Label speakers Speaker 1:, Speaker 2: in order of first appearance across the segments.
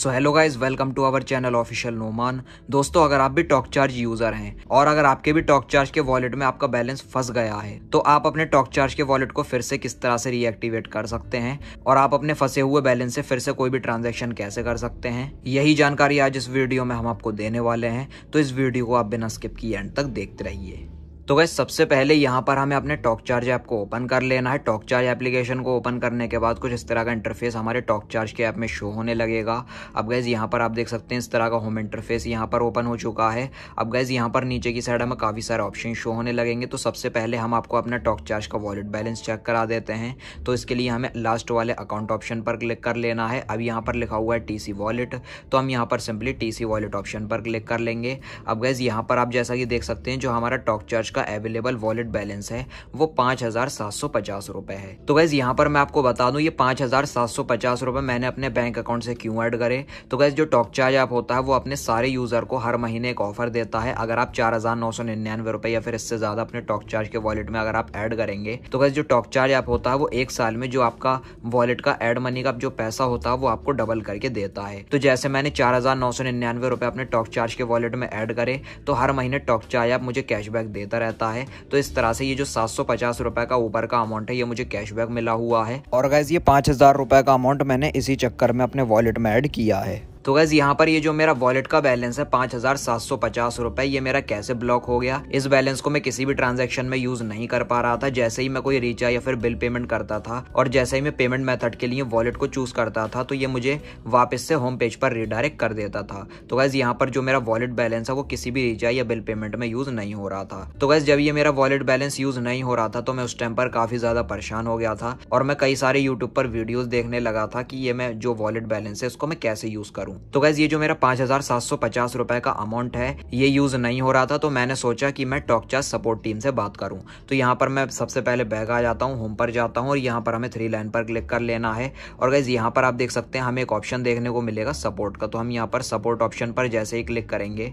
Speaker 1: so hello guys welcome to our channel official Noman दोस्तों अगर आप भी टॉक चार्ज यूजर हैं और अगर आपके भी टॉक चार्ज के वॉलेट में आपका बैलेंस फंस गया है तो आप अपने टॉक चार्ज के वॉलेट को फिर से किस तरह से रीएक्टिवेट कर सकते हैं और आप अपने फंसे हुए बैलेंस से फिर से कोई भी ट्रांजेक्शन कैसे कर सकते हैं यही जानकारी आज इस वीडियो में हम आपको देने वाले हैं तो इस वीडियो को आप बिना स्किप किए एंड तक देखते रहिए तो गैस सबसे पहले यहाँ पर हमें अपने टॉक चार्ज ऐप को ओपन कर लेना है टॉक चार्ज एप्लीकेशन को ओपन करने के बाद कुछ इस तरह का इंटरफेस हमारे टॉक चार्ज के ऐप में शो होने लगेगा अब गैस यहाँ पर आप देख सकते हैं इस तरह का होम इंटरफेस यहाँ पर ओपन हो चुका है अब गैस यहाँ पर नीचे की साइड हमें काफ़ी सारे ऑप्शन शो होने लगेंगे तो सबसे पहले हम आपको अपना टॉक चार्ज का वॉलेट बैलेंस चेक करा देते हैं तो इसके लिए हमें लास्ट वाले अकाउंट ऑप्शन पर क्लिक कर लेना है अब यहाँ पर लिखा हुआ है टी वॉलेट तो हम यहाँ पर सिंपली टी वॉलेट ऑप्शन पर क्लिक कर लेंगे अब गैस यहाँ पर आप जैसा कि देख सकते हैं जो हमारा टॉक चार्ज का अवेलेबल वॉलेट बैलेंस है वो पाँच हजार सात सौ पचास रुपए है तो गैस यहाँ पर मैं आपको बता दू ये पाँच हजार सात सौ पचास रुपए मैंने अपने बैंक अकाउंट से क्यों ऐड करे तो गैस जो टॉक चार्ज ऐप होता है वो अपने सारे यूजर को हर महीने एक ऑफर देता है अगर आप चार हजार नौ सौ निन्यानवे रुपए या फिर इससे ज्यादा अपने टॉक चार्ज के वॉलेट में अगर आप ऐड करेंगे तो गैस जो टॉक चार्ज ऐप होता है वो एक साल में जो आपका वॉलेट का एड मनी का जो पैसा होता है वो आपको डबल करके देता है तो जैसे मैंने चार हजार नौ सौ निन्यानवे रुपए अपने टॉक चार्ज के वॉलेट में ऐड करे तो हर महीने टॉक चार्ज ऐप मुझे कैशबैक देता रहता है तो इस तरह से ये जो सात सौ पचास रुपए का ऊपर का अमाउंट है ये मुझे कैशबैक मिला हुआ है और गैस ये पांच हजार रुपए का अमाउंट मैंने इसी चक्कर में अपने वॉलेट में ऐड किया है तो गैस यहाँ पर ये जो मेरा वॉलेट का बैलेंस है पांच हजार सात सौ पचास रुपए ये मेरा कैसे ब्लॉक हो गया इस बैलेंस को मैं किसी भी ट्रांजेक्शन में यूज नहीं कर पा रहा था जैसे ही मैं कोई रिचार्ज या फिर बिल पेमेंट करता था और जैसे ही मैं पेमेंट मेथड के लिए वॉलेट को चूज करता था तो ये मुझे वापस से होम पेज पर रिडायरेक्ट कर देता था तो गैस यहाँ पर जो मेरा वॉलेट बैलेंस है वो किसी भी रिचार्ज या बिल पेमेंट में यूज नहीं हो रहा था तो गैस जब ये मेरा वॉलेट बैलेंस यूज नहीं हो रहा था तो मैं उस टाइम पर काफी ज्यादा परेशान हो गया था और मैं कई सारे यूट्यूब पर वीडियोज देखने लगा था कि ये मैं जो वॉलेट बैलेंस है उसको मैं कैसे यूज करूँ करूँ तो गैस ये जो मेरा पांच हजार सात सौ पचास रुपए का अमाउंट है ये यूज नहीं हो रहा था तो मैंने सोचा कि मैं टॉकचा सपोर्ट टीम से बात करूँ तो यहाँ पर मैं सबसे पहले बैग आ जाता हूँ होम पर जाता हूँ और यहाँ पर हमें थ्री लाइन पर क्लिक कर लेना है और गैस यहाँ पर आप देख सकते हैं हमें एक ऑप्शन देखने को मिलेगा सपोर्ट का तो हम यहाँ पर सपोर्ट ऑप्शन पर जैसे ही क्लिक करेंगे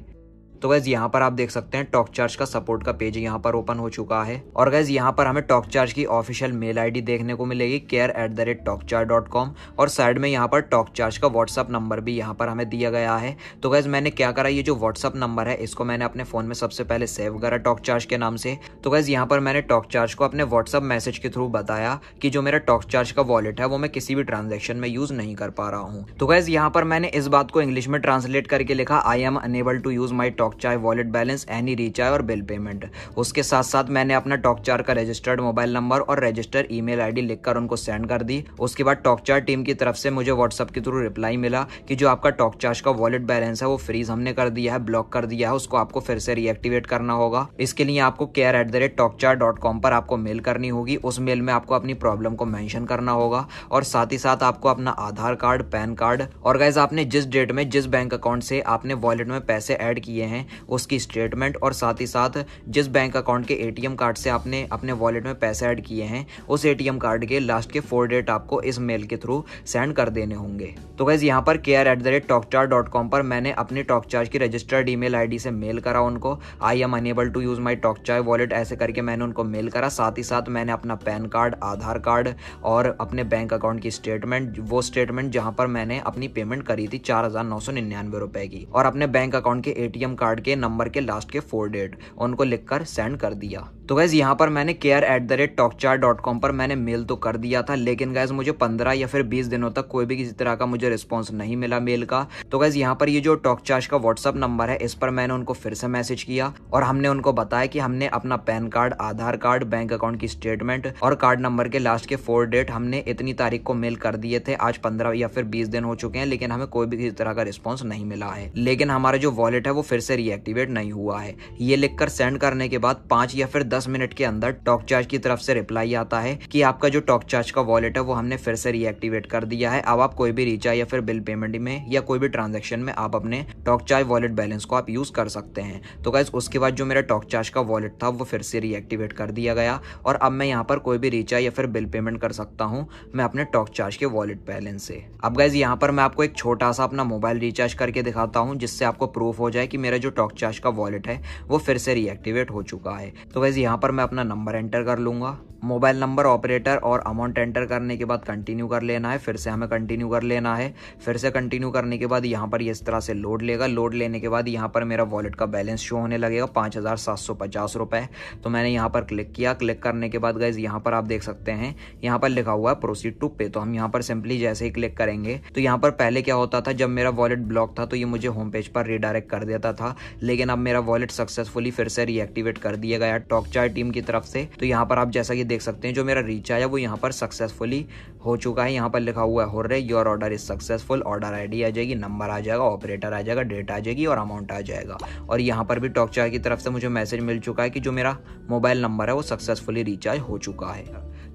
Speaker 1: तो गैज यहाँ पर आप देख सकते हैं टॉक चार्ज का सपोर्ट का पेज यहाँ पर ओपन हो चुका है और गैज यहाँ पर हमें टॉक चार्ज की ऑफिशियल मेल आईडी देखने को मिलेगी care at the rate Talk Charge dot com और साइड में यहाँ पर टॉक चार्ज का व्हाट्सअप नंबर भी यहाँ पर हमें दिया गया है तो गैज मैंने क्या करा ये जो व्हाट्सअप नंबर है इसको मैंने अपने फोन में सबसे पहले सेव करा टॉक चार्ज के नाम से तो गैज यहाँ पर मैंने टॉक चार्ज को अपने व्हाट्सअप मैसेज के थ्रू बताया कि जो मेरा टॉक चार्ज का वॉलेट है वो मैं किसी भी ट्रांजेक्शन में यूज नहीं कर पा रहा हूँ तो गैज यहाँ पर मैंने इस बात को इंग्लिश में ट्रांसलेट करके लिखा I am unable to use my Talk Talk wallet balance any recharge और बिल पेमेंट उसके साथ साथ मैंने अपना टॉक चार का रजिस्टर्ड मोबाइल नंबर और रजिस्टर ईमेल आईडी लिखकर उनको सेंड कर दी उसके बाद टॉक चार टीम की तरफ से मुझे व्हाट्सअप के थ्रू रिप्लाई मिला कि जो आपका टॉक चार्ज का वॉलेट बैलेंस है वो फ्रीज हमने कर दिया है ब्लॉक कर दिया है उसको आपको फिर से रीएक्टिवेट करना होगा इसके लिए आपको care at the rate Talk Charge dot com पर आपको मेल करनी होगी उस मेल में आपको अपनी प्रॉब्लम को मैंशन करना होगा और साथ ही साथ आपको अपना आधार कार्ड पैन कार्ड और गाइज आपने जिस डेट में जिस बैंक अकाउंट से आपने वॉलेट में पैसे ऐड किए हैं में उसकी स्टेटमेंट और साथ ही साथ जिस बैंक अकाउंट के एटीएम कार्ड से आपने अपने वॉलेट में पैसे ऐड किए हैं उस एटीएम कार्ड के लास्ट के फोर डेट आपको इस मेल के थ्रू सेंड कर देने होंगे तो गैस यहाँ पर care at the rate Talk Charge dot com पर मैंने अपने टॉकचार की रजिस्टर्ड ईमेल आईडी से मेल करा उनको I am unable to use my Talk Charge wallet ऐसे करके मैंने उनको मेल करा साथ ही साथ मैंने अपना पैन कार्ड आधार कार्ड और अपने बैंक अकाउंट की स्टेटमेंट वो स्टेटमेंट जहाँ पर मैंने अपनी पेमेंट करी थी चार हज़ार नौ सौ निन्यानवे रुपए की और अपने बैंक अकाउंट के एटीएम कार्ड कार्ड के नंबर के लास्ट के फोर डेट उनको लिखकर सेंड कर दिया तो गैज़ यहाँ पर मैंने care at the rate Talk Charge dot com पर मैंने मेल तो कर दिया था लेकिन गैज़ मुझे पंद्रह या फिर बीस दिनों तक कोई भी किसी तरह का मुझे रिस्पॉन्स नहीं मिला मेल का तो गैज़ यहाँ पर ये जो टॉकचार्ज का व्हाट्सअप नंबर है इस पर मैंने उनको फिर से मैसेज किया और हमने उनको बताया कि हमने अपना PAN card Aadhaar card bank account की स्टेटमेंट और कार्ड नंबर के लास्ट के फोर डेट हमने इतनी तारीख को मेल कर दिए थे आज पंद्रह या फिर बीस दिन हो चुके हैं लेकिन हमें कोई भी किसी तरह का रिस्पॉन्स नहीं मिला है लेकिन हमारा जो वॉलेट है वो फिर से रिएक्टिवेट नहीं हुआ है ये लिखकर सेंड करने के बाद पांच या फिर दस दस मिनट के अंदर टॉक चार्ज की तरफ से रिप्लाई आता है कि आपका जो टॉक चार्ज का वॉलेट है वो हमने फिर से रीएक्टिवेट कर दिया है अब आप कोई भी रिचार्ज या फिर बिल पेमेंट में या कोई भी ट्रांजेक्शन में आप अपने टॉक चार्ज वॉलेट बैलेंस को आप यूज कर सकते हैं तो गाइज उसके बाद जो मेरा टॉक चार्ज का वॉलेट था वो फिर से रीएक्टिवेट कर दिया गया और अब मैं यहाँ पर कोई भी रिचार्ज या फिर बिल पेमेंट कर सकता हूँ मैं अपने टॉक चार्ज के वॉलेट बैलेंस से अब गाइज यहाँ पर मैं आपको एक छोटा सा अपना मोबाइल रिचार्ज करके दिखाता हूँ जिससे आपको प्रूफ हो जाए कि मेरा जो टॉक चार्ज का वॉलेट है वो फिर से रीएक्टिवेट हो चुका है तो गाइज यहाँ पर मैं अपना नंबर एंटर कर लूँगा मोबाइल नंबर ऑपरेटर और अमाउंट एंटर करने के बाद कंटिन्यू कर लेना है फिर से हमें कंटिन्यू कर लेना है फिर से कंटिन्यू करने के बाद यहाँ पर इस तरह से लोड लेगा लोड लेने के बाद यहाँ पर मेरा वॉलेट का बैलेंस शो होने लगेगा पाँच हज़ार सात सौ पचास रुपये तो मैंने यहाँ पर क्लिक किया क्लिक करने के बाद गाइज यहाँ पर आप देख सकते हैं यहाँ पर लिखा हुआ है प्रोसीड टू पे तो हम यहाँ पर सिंपली जैसे ही क्लिक करेंगे तो यहाँ पर पहले क्या होता था जब मेरा वॉलेट ब्लॉक था तो ये मुझे होम पेज पर रिडायरेक्ट कर देता था लेकिन अब मेरा वॉलेट सक्सेसफुली फिर से रीएक्टिवेट कर दिया गया टॉक रिचार्ज टीम की तरफ से तो यहाँ पर आप जैसा कि देख सकते हैं जो मेरा रिचार्ज है वो यहाँ पर सक्सेसफुली हो चुका है यहाँ पर लिखा हुआ है हो रहे your order is successful order ID आ जाएगी नंबर आ जाएगा ऑपरेटर आ जाएगा डेट आ जाएगी और अमाउंट आ जाएगा और यहाँ पर भी टॉकचार की तरफ से मुझे मैसेज मिल चुका है कि जो मेरा मोबाइल नंबर है वो सक्सेसफुली रिचार्ज हो चुका है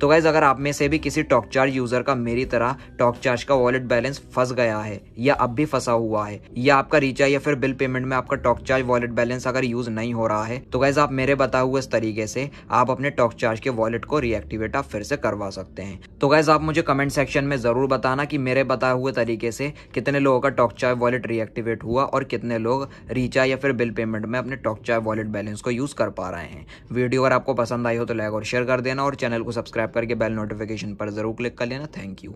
Speaker 1: तो गाइज अगर आप में से भी किसी टॉक चार्ज यूजर का मेरी तरह टॉक चार्ज का वॉलेट बैलेंस फंस गया है या अब भी फंसा हुआ है या आपका रिचार्ज या फिर बिल पेमेंट में आपका टॉक चार्ज वॉलेट बैलेंस अगर यूज नहीं हो रहा है तो गाइज आप मेरे बताए हुए इस तरीके से आप अपने टॉक चार्ज के वॉलेट को रिएक्टिवेट आप फिर से करवा सकते हैं तो गाइज आप मुझे कमेंट सेक्शन में जरूर बताना की मेरे बताए हुए तरीके से कितने लोगों का टॉक चार्ज वॉलेट रिएक्टिवेट हुआ और कितने लोग रिचार्ज या फिर बिल पेमेंट में अपने टॉक चार्ज वॉलेट बैलेंस को यूज कर पा रहे हैं वीडियो अगर आपको पसंद आई हो तो लाइक और शेयर कर देना और चैनल को सब्सक्राइब सब्सक्राइब करके बेल नोटिफिकेशन पर ज़रूर क्लिक कर लेना थैंक यू